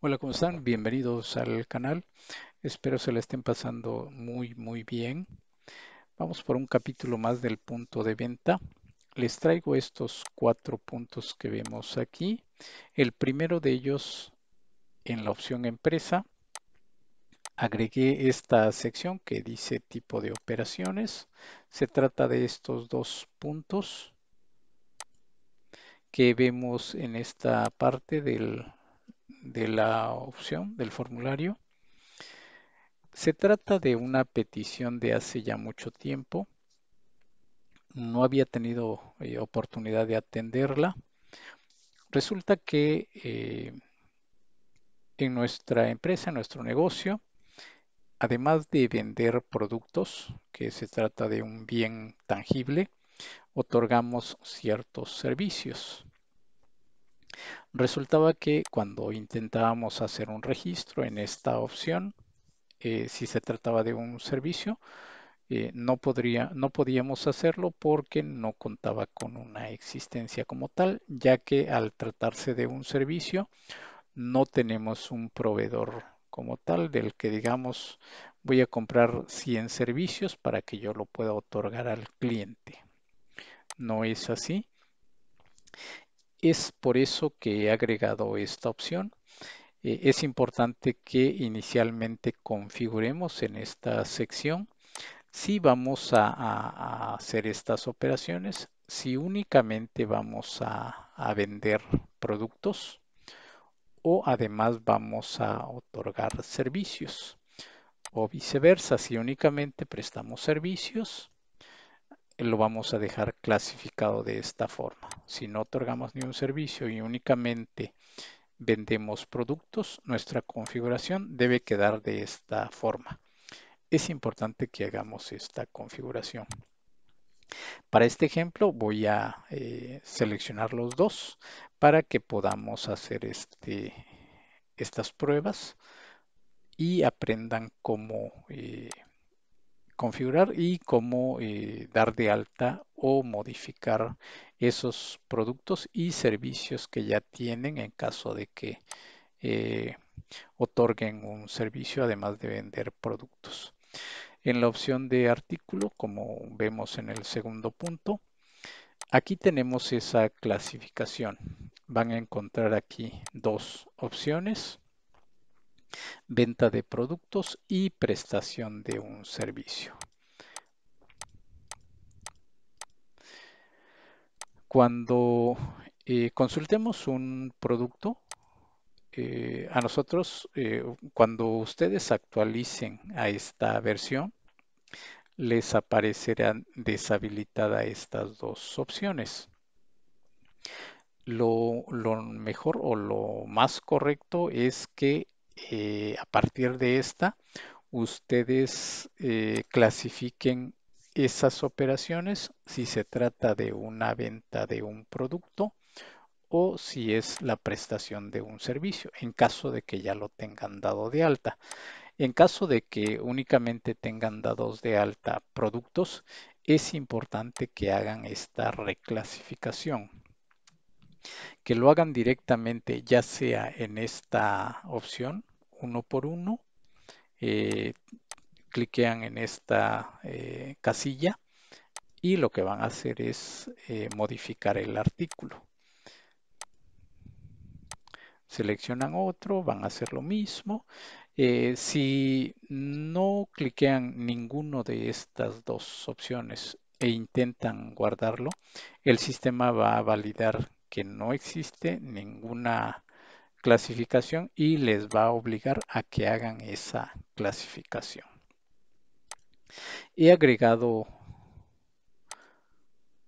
Hola, ¿cómo están? Bienvenidos al canal. Espero se la estén pasando muy, muy bien. Vamos por un capítulo más del punto de venta. Les traigo estos cuatro puntos que vemos aquí. El primero de ellos en la opción empresa. Agregué esta sección que dice tipo de operaciones. Se trata de estos dos puntos que vemos en esta parte del de la opción del formulario. Se trata de una petición de hace ya mucho tiempo. No había tenido eh, oportunidad de atenderla. Resulta que eh, en nuestra empresa, en nuestro negocio, además de vender productos, que se trata de un bien tangible, otorgamos ciertos servicios. Resultaba que cuando intentábamos hacer un registro en esta opción, eh, si se trataba de un servicio, eh, no, podría, no podíamos hacerlo porque no contaba con una existencia como tal, ya que al tratarse de un servicio no tenemos un proveedor como tal del que digamos voy a comprar 100 servicios para que yo lo pueda otorgar al cliente. No es así. Es por eso que he agregado esta opción. Eh, es importante que inicialmente configuremos en esta sección si vamos a, hacer estas operaciones, si únicamente vamos a vender productos o además vamos a otorgar servicios o viceversa, si únicamente prestamos servicios lo vamos a dejar clasificado de esta forma. Si no otorgamos ni un servicio y únicamente vendemos productos, nuestra configuración debe quedar de esta forma. Es importante que hagamos esta configuración. Para este ejemplo voy a eh, seleccionar los dos para que podamos hacer este, estas pruebas y aprendan cómo eh, configurar y cómo eh, dar de alta o modificar esos productos y servicios que ya tienen en caso de que eh, otorguen un servicio además de vender productos. En la opción de artículo, como vemos en el segundo punto, aquí tenemos esa clasificación. Van a encontrar aquí dos opciones venta de productos y prestación de un servicio. Cuando eh, consultemos un producto, eh, a nosotros, eh, cuando ustedes actualicen a esta versión, les aparecerán deshabilitadas estas dos opciones. lo, mejor o lo más correcto es que eh, a partir de esta ustedes eh, clasifiquen esas operaciones si se trata de una venta de un producto o si es la prestación de un servicio, en caso de que ya lo tengan dado de alta. En caso de que únicamente tengan dados de alta productos, es importante que hagan esta reclasificación. Que lo hagan directamente ya sea en esta opción uno por uno. Eh, cliquean en esta eh, casilla y lo que van a hacer es eh, modificar el artículo. Seleccionan otro, van a hacer lo mismo. si no cliquean ninguno de estas dos opciones e intentan guardarlo, el sistema va a validar que no existe ninguna clasificación y les va a obligar a que hagan esa clasificación. He agregado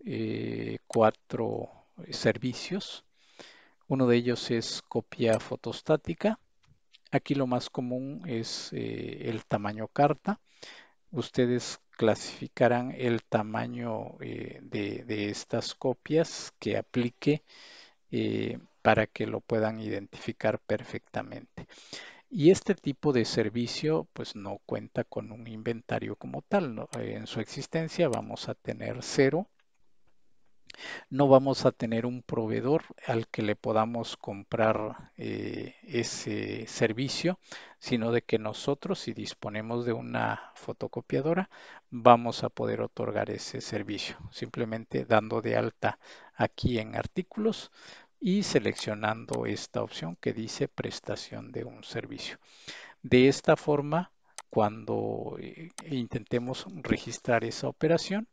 eh, cuatro servicios. Uno de ellos es copia fotostática. Aquí lo más común es eh, el tamaño carta. Ustedes clasificarán el tamaño eh, de, de, estas copias que aplique para que lo puedan identificar perfectamente. Y este tipo de servicio pues no cuenta con un inventario como tal. En su existencia vamos a tener cero. No vamos a tener un proveedor al que le podamos comprar eh, ese servicio, sino de que nosotros, si disponemos de una fotocopiadora, vamos a poder otorgar ese servicio, simplemente dando de alta aquí en artículos y seleccionando esta opción que dice prestación de un servicio. De esta forma, cuando eh, intentemos registrar esa operación,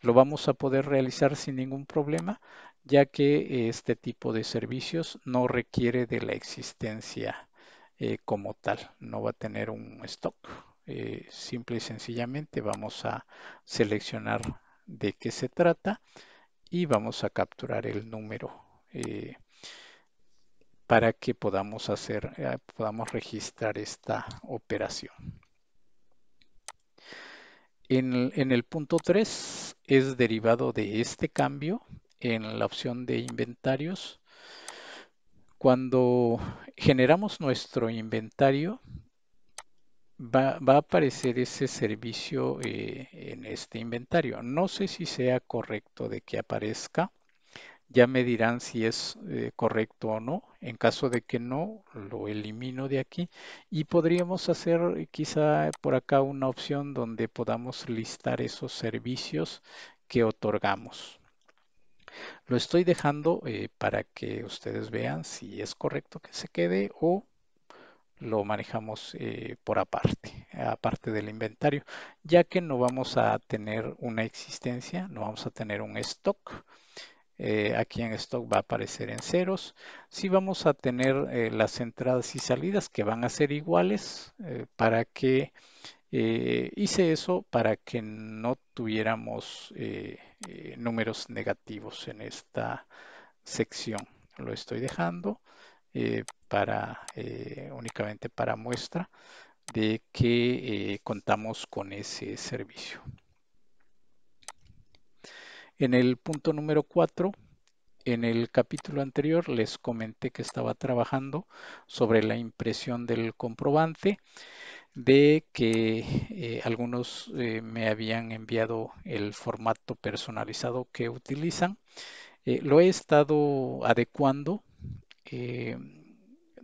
lo vamos a poder realizar sin ningún problema, ya que este tipo de servicios no requiere de la existencia eh, como tal, no va a tener un stock. Eh, simple y sencillamente vamos a seleccionar de qué se trata y vamos a capturar el número eh, para que podamos hacer, eh, podamos registrar esta operación. En el, punto 3 es derivado de este cambio en la opción de inventarios. Cuando generamos nuestro inventario, Va, a aparecer ese servicio eh, en este inventario. No sé si sea correcto de que aparezca, ya me dirán si es eh, correcto o no. En caso de que no, lo elimino de aquí y podríamos hacer eh, quizá por acá una opción donde podamos listar esos servicios que otorgamos. Lo estoy dejando eh, para que ustedes vean si es correcto que se quede o lo manejamos por aparte, aparte del inventario, ya que no vamos a tener una existencia, no vamos a tener un stock. Eh, aquí en stock va a aparecer en ceros. si vamos a tener eh, las entradas y salidas que van a ser iguales eh, para que hice eso para que no tuviéramos números negativos en esta sección. Lo estoy dejando para únicamente para muestra de que contamos con ese servicio. En el punto número 4, en el capítulo anterior les comenté que estaba trabajando sobre la impresión del comprobante, de que eh, algunos eh, me habían enviado el formato personalizado que utilizan. Eh, lo he estado adecuando.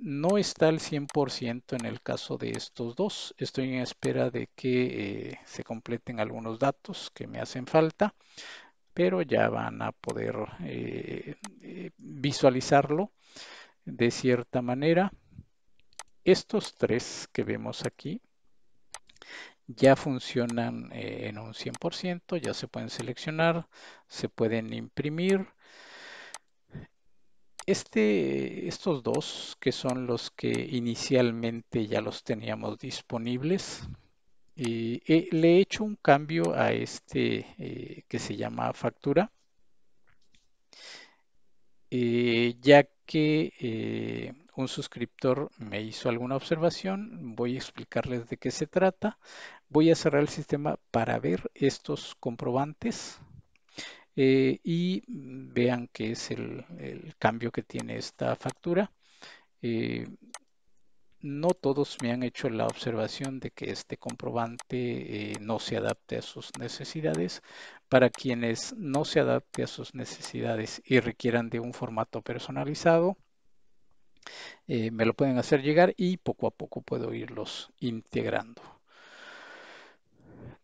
no está al 100% en el caso de estos dos. Estoy en espera de que se completen algunos datos que me hacen falta pero ya van a poder eh, eh, visualizarlo de cierta manera. Estos tres que vemos aquí ya funcionan eh, en un 100%, ya se pueden seleccionar, se pueden imprimir. Este, estos dos, que son los que inicialmente ya los teníamos disponibles, eh, eh, le he hecho un cambio a este eh, que se llama factura, ya que un suscriptor me hizo alguna observación, voy a explicarles de qué se trata. Voy a cerrar el sistema para ver estos comprobantes y vean qué es el, el, cambio que tiene esta factura no todos me han hecho la observación de que este comprobante eh, no se adapte a sus necesidades. Para quienes no se adapte a sus necesidades y requieran de un formato personalizado, eh, me lo pueden hacer llegar y poco a poco puedo irlos integrando.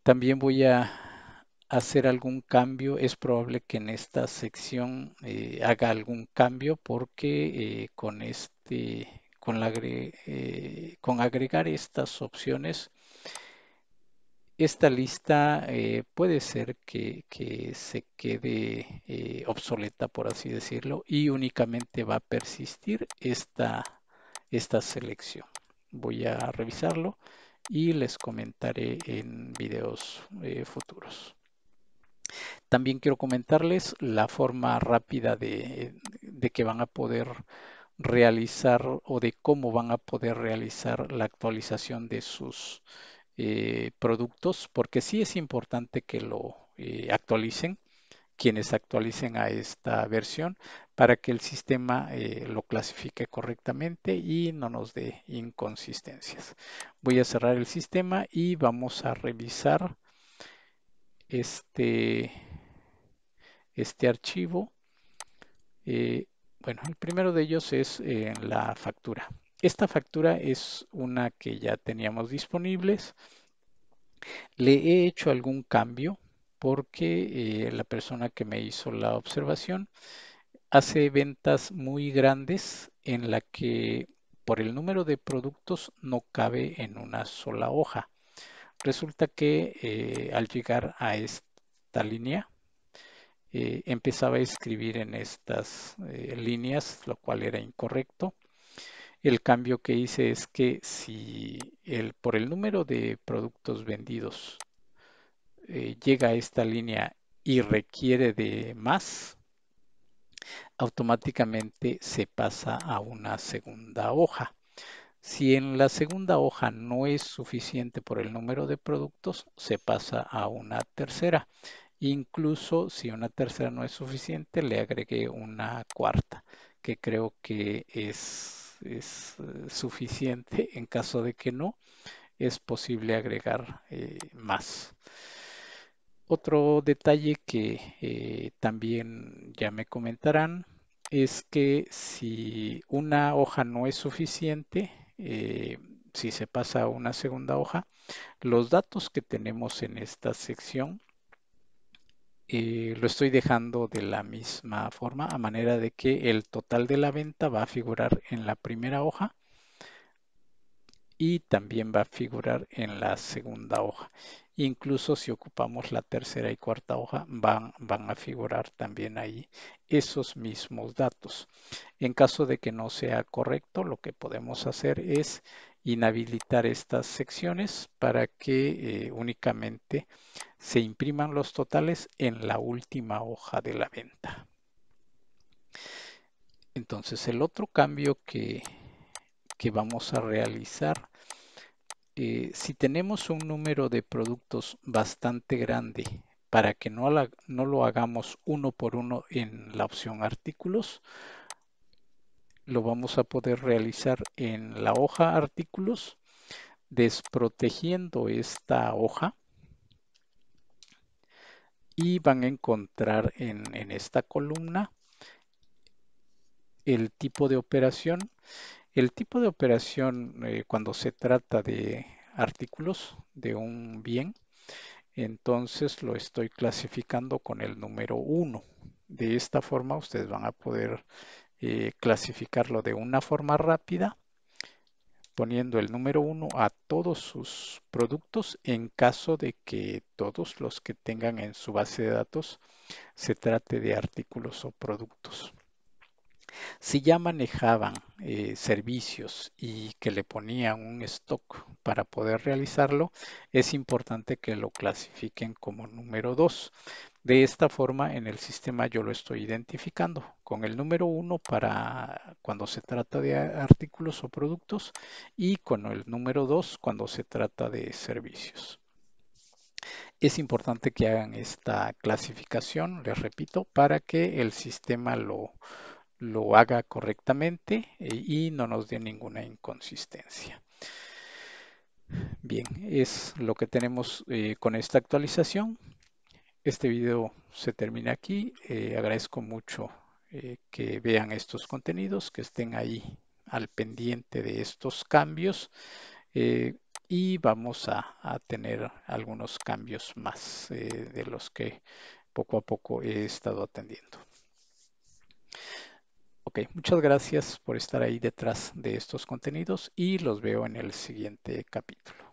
También voy a hacer algún cambio. Es probable que en esta sección eh, haga algún cambio porque con este eh, con, agregar estas opciones, esta lista eh, puede ser que, se quede eh, obsoleta, por así decirlo, y únicamente va a persistir esta, esta selección. Voy a revisarlo y les comentaré en videos futuros. También quiero comentarles la forma rápida de que van a poder realizar o de cómo van a poder realizar la actualización de sus eh, productos, porque sí es importante que lo eh, actualicen quienes actualicen a esta versión para que el sistema eh, lo clasifique correctamente y no nos dé inconsistencias. Voy a cerrar el sistema y vamos a revisar este, este archivo. Bueno, el primero de ellos es eh, la factura. Esta factura es una que ya teníamos disponibles. Le he hecho algún cambio porque eh, la persona que me hizo la observación hace ventas muy grandes en la que por el número de productos no cabe en una sola hoja. Resulta que eh, al llegar a esta línea eh, empezaba a escribir en estas eh, líneas, lo cual era incorrecto. El cambio que hice es que si el, por el número de productos vendidos eh, llega a esta línea y requiere de más, automáticamente se pasa a una segunda hoja. Si en la segunda hoja no es suficiente por el número de productos, se pasa a una tercera Incluso si una tercera no es suficiente, le agregué una cuarta, que creo que es, eh, suficiente. En caso de que no, es posible agregar eh, más. Otro detalle que eh, también ya me comentarán es que si una hoja no es suficiente, si se pasa a una segunda hoja, los datos que tenemos en esta sección eh, lo estoy dejando de la misma forma, a manera de que el total de la venta va a figurar en la primera hoja y también va a figurar en la segunda hoja. Incluso si ocupamos la tercera y cuarta hoja, van, van, a figurar también ahí esos mismos datos. En caso de que no sea correcto, lo que podemos hacer es inhabilitar estas secciones para que eh, únicamente se impriman los totales en la última hoja de la venta. Entonces el otro cambio que, que vamos a realizar, eh, si tenemos un número de productos bastante grande para que no lo hagamos uno por uno en la opción artículos, lo vamos a poder realizar en la hoja artículos, desprotegiendo esta hoja y van a encontrar en, esta columna el tipo de operación. El tipo de operación eh, cuando se trata de artículos de un bien, entonces lo estoy clasificando con el número 1. De esta forma ustedes van a poder eh, clasificarlo de una forma rápida poniendo el número 1 a todos sus productos en caso de que todos los que tengan en su base de datos se trate de artículos o productos. Si ya manejaban eh, servicios y que le ponían un stock para poder realizarlo, es importante que lo clasifiquen como número 2 de esta forma, en el sistema yo lo estoy identificando con el número 1 para cuando se trata de artículos o productos y con el número 2 cuando se trata de servicios. Es importante que hagan esta clasificación, les repito, para que el sistema lo, haga correctamente eh, y no nos dé ninguna inconsistencia. Bien, es lo que tenemos eh, con esta actualización. Este video se termina aquí. Eh, agradezco mucho eh, que vean estos contenidos, que estén ahí al pendiente de estos cambios. Eh, y vamos a, a, tener algunos cambios más de los que poco a poco he estado atendiendo. Ok, muchas gracias por estar ahí detrás de estos contenidos y los veo en el siguiente capítulo.